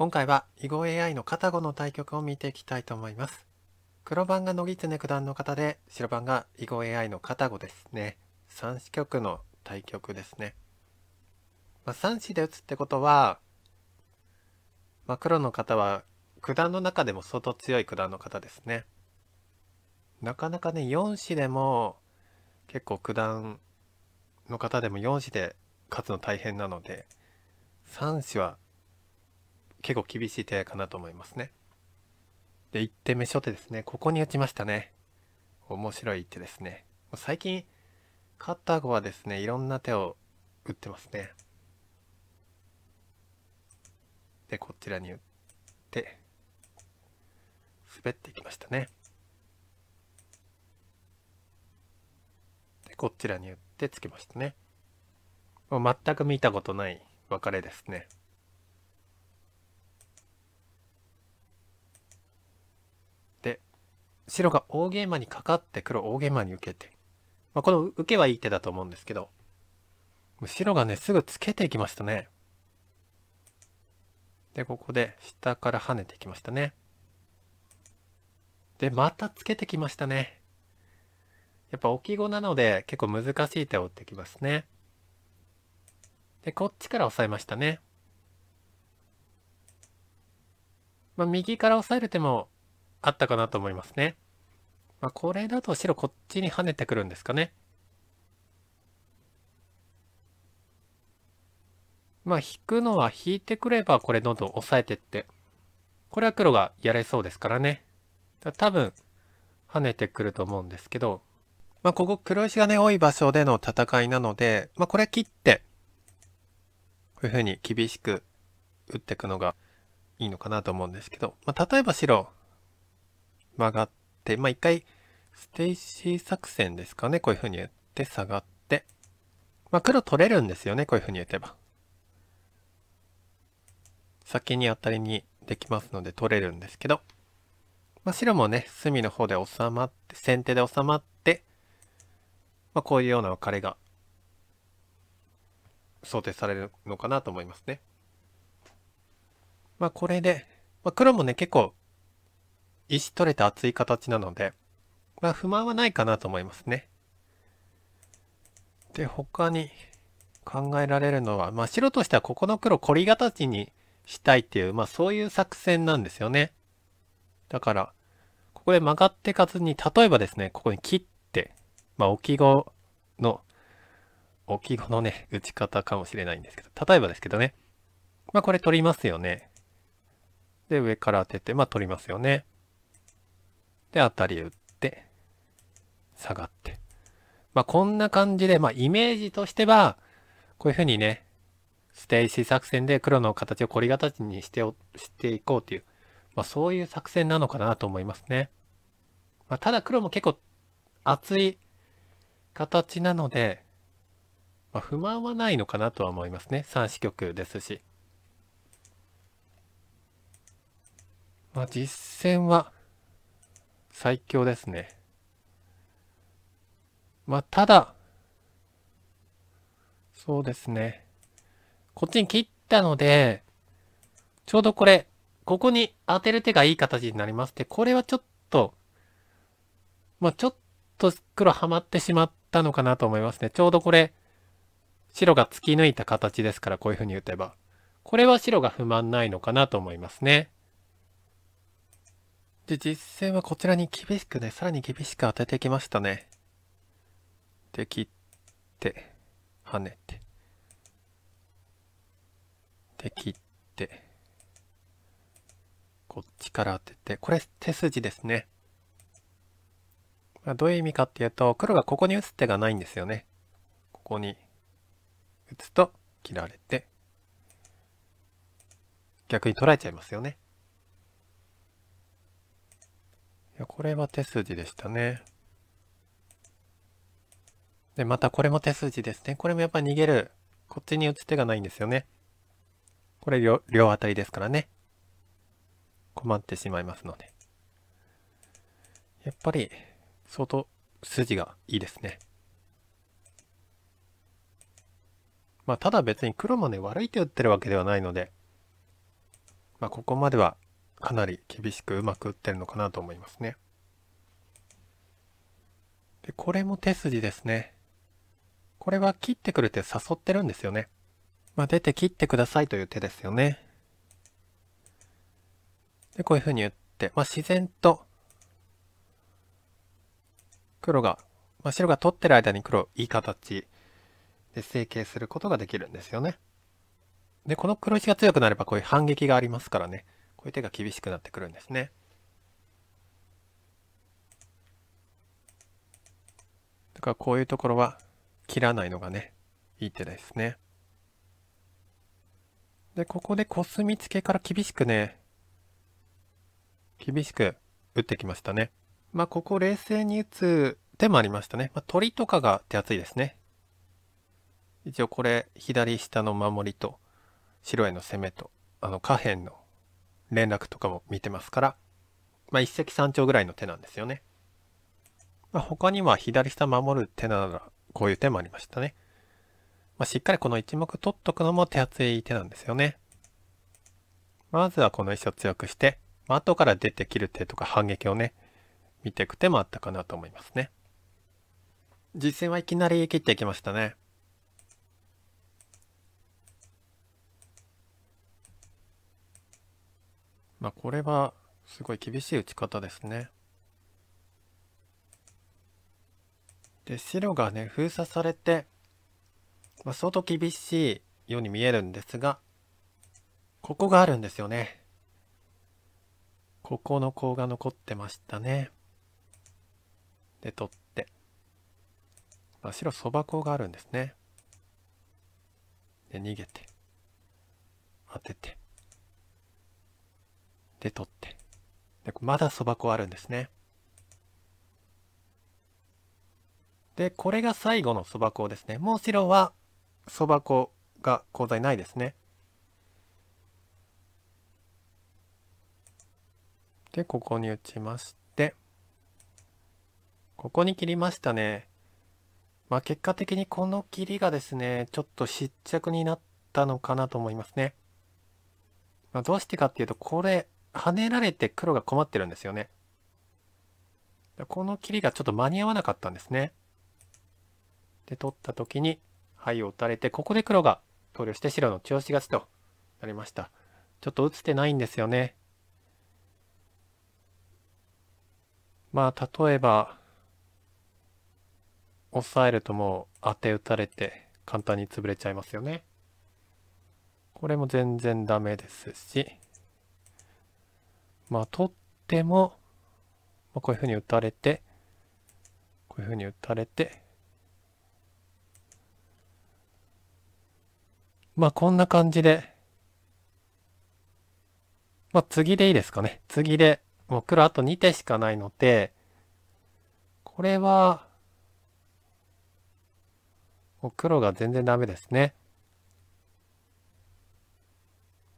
今回は囲碁 AI の片碁の対局を見ていきたいと思います。黒番が野木常九段の方で白番が囲碁 AI の片碁ですね。3子局の対局ですね。まあ、3子で打つってことは、まあ、黒の方は九段の中でも相当強い九段の方ですね。なかなかね4子でも結構九段の方でも4子で勝つの大変なので3子は結構厳しい手かなと思いますね。で、1手目初手ですね。ここに打ちましたね。面白い一手ですね。最近、カッターゴはですね、いろんな手を打ってますね。で、こちらに打って、滑っていきましたね。で、こちらに打ってつけましたね。もう全く見たことない別れですね。白が大ゲイマにかかって黒大ゲイマに受けて、まあ、この受けはいい手だと思うんですけど白がねすぐつけていきましたねでここで下から跳ねてきましたねでまたつけてきましたねやっぱ置き碁なので結構難しい手を打ってきますねでこっちから押さえましたねまあ、右から押さえる手もあったかなと思いますね。まあ、これだと白こっちに跳ねてくるんですかね。まあ、引くのは引いてくれば、これどんどん抑えてって。これは黒がやれそうですからね。多分、跳ねてくると思うんですけど。まあ、ここ黒石がね、多い場所での戦いなので、まあ、これは切って、こういうふうに厳しく打っていくのがいいのかなと思うんですけど、まあ、例えば白、曲がって、まあ一回、ステイシー作戦ですかね。こういう風に言って下がって。まあ黒取れるんですよね。こういう風に打てば。先に当たりにできますので取れるんですけど。まあ白もね、隅の方で収まって、先手で収まって、まあこういうような別れが想定されるのかなと思いますね。まあこれで、まあ黒もね、結構石取れて厚い形なので、まあ不満はないかなと思いますね。で、他に考えられるのは、まあ白としてはここの黒凝り形にしたいっていう、まあそういう作戦なんですよね。だから、ここで曲がってかずに、例えばですね、ここに切って、まあ置き子の、置き子のね、打ち方かもしれないんですけど、例えばですけどね、まあこれ取りますよね。で、上から当てて、まあ取りますよね。で、アタリ打って、下がって。まあ、こんな感じで、まあ、イメージとしては、こういうふうにね、ステイシー作戦で黒の形を凝り形にしてお、していこうという、まあ、そういう作戦なのかなと思いますね。まあ、ただ黒も結構厚い形なので、まあ、不満はないのかなとは思いますね。三子局ですし。まあ、実戦は、最強ですね。まあ、ただ、そうですね。こっちに切ったので、ちょうどこれ、ここに当てる手がいい形になりまして、これはちょっと、まあ、ちょっと黒はまってしまったのかなと思いますね。ちょうどこれ、白が突き抜いた形ですから、こういう風に打てば。これは白が不満ないのかなと思いますね。で、実戦はこちらに厳しくね、さらに厳しく当ててきましたね。で、切って、跳ねて。で、切って、こっちから当てて、これ手筋ですね。まあ、どういう意味かっていうと、黒がここに打つ手がないんですよね。ここに打つと切られて、逆に取られちゃいますよね。やこれは手筋でしたね。で、またこれも手筋ですね。これもやっぱ逃げる。こっちに打つ手がないんですよね。これ両両当たりですからね。困ってしまいますので。やっぱり、相当筋がいいですね。まあ、ただ別に黒もね、悪い手打ってるわけではないので、まあ、ここまではかなり厳しくうまく打ってるのかなと思いますね。で、これも手筋ですね。これは切ってくる手誘ってるんですよね。まあ、出て切ってくださいという手ですよね。で、こういうふうに打って、まあ、自然と、黒が、まあ、白が取ってる間に黒、いい形で成形することができるんですよね。で、この黒石が強くなればこういう反撃がありますからね。こういう手が厳しくなってくるんですね。だからこういうところは切らないのがねいい手ですね。でここでコスミツケから厳しくね厳しく打ってきましたね。まあここ冷静に打つ手もありましたね。まあ、鳥とかが手厚いですね。一応これ左下の守りと白への攻めとあの下辺の連絡とかも見てますから、まあ、一石三鳥ぐらいの手なんですよね。まあ、他には左下守る手ならこういう手もありましたね。まあ、しっかりこの1目取っとくのも手厚い手なんですよね。まずはこの石を強くして、まあ、後から出て切る手とか反撃をね、見ていく手もあったかなと思いますね。実戦はいきなり切っていきましたね。まあ、これはすごい厳しい打ち方ですね。で白がね封鎖されて、まあ、相当厳しいように見えるんですがここがあるんですよね。ここのコウが残ってましたね。で取って、まあ、白そばコウがあるんですね。で逃げて当てて。で取ってでまだそば粉あるんですねでこれが最後のそば粉ですねもう白はそば粉が口座にないですねでここに打ちましてここに切りましたねまあ結果的にこの切りがですねちょっと失着になったのかなと思いますね、まあ、どうしてかっていうとこれ跳ねられて黒が困ってるんですよね。この切りがちょっと間に合わなかったんですね。で、取った時に灰を打たれて、ここで黒が投了して白の中押し勝ちとなりました。ちょっと打つ手ないんですよね。まあ、例えば、抑えるともう当て打たれて簡単に潰れちゃいますよね。これも全然ダメですし、まあ取っても、まあ、こういうふうに打たれて、こういうふうに打たれて、まあこんな感じで、まあ次でいいですかね。次で、もう黒あと2手しかないので、これは、もう黒が全然ダメですね。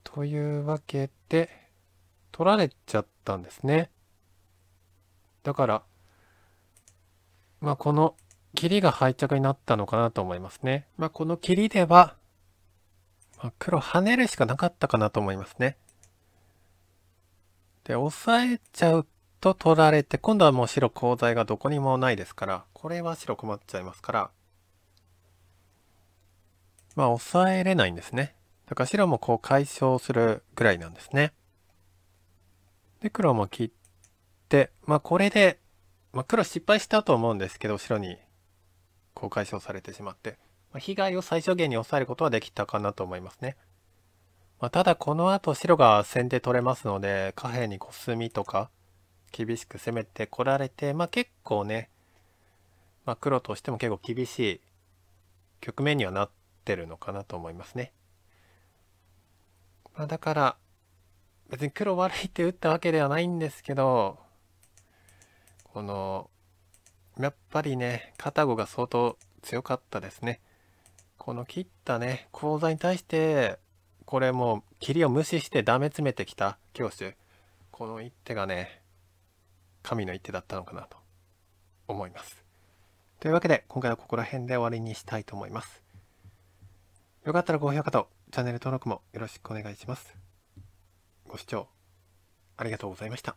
というわけで、取られちゃったんですね。だから、まあ、この霧が敗着になったのかなと思いますね。まあ、この霧では、まあ、黒跳ねるしかなかったかなと思いますね。で、さえちゃうと取られて、今度はもう白コウ材がどこにもないですから、これは白困っちゃいますから、まあ、抑えれないんですね。だから白もこう解消するぐらいなんですね。で、黒も切って、まあこれで、まあ黒失敗したと思うんですけど、白にこう解消されてしまって、まあ、被害を最小限に抑えることはできたかなと思いますね。まあ、ただこの後白が先手取れますので、下辺にコスミとか厳しく攻めてこられて、まあ結構ね、まあ黒としても結構厳しい局面にはなってるのかなと思いますね。まあ、だから、別に黒悪いって打ったわけではないんですけどこのやっぱりね片碁が相当強かったですねこの切ったね口座に対してこれもう霧を無視してダメ詰めてきた教師この一手がね神の一手だったのかなと思いますというわけで今回はここら辺で終わりにしたいと思いますよかったら高評価とチャンネル登録もよろしくお願いしますご視聴ありがとうございました。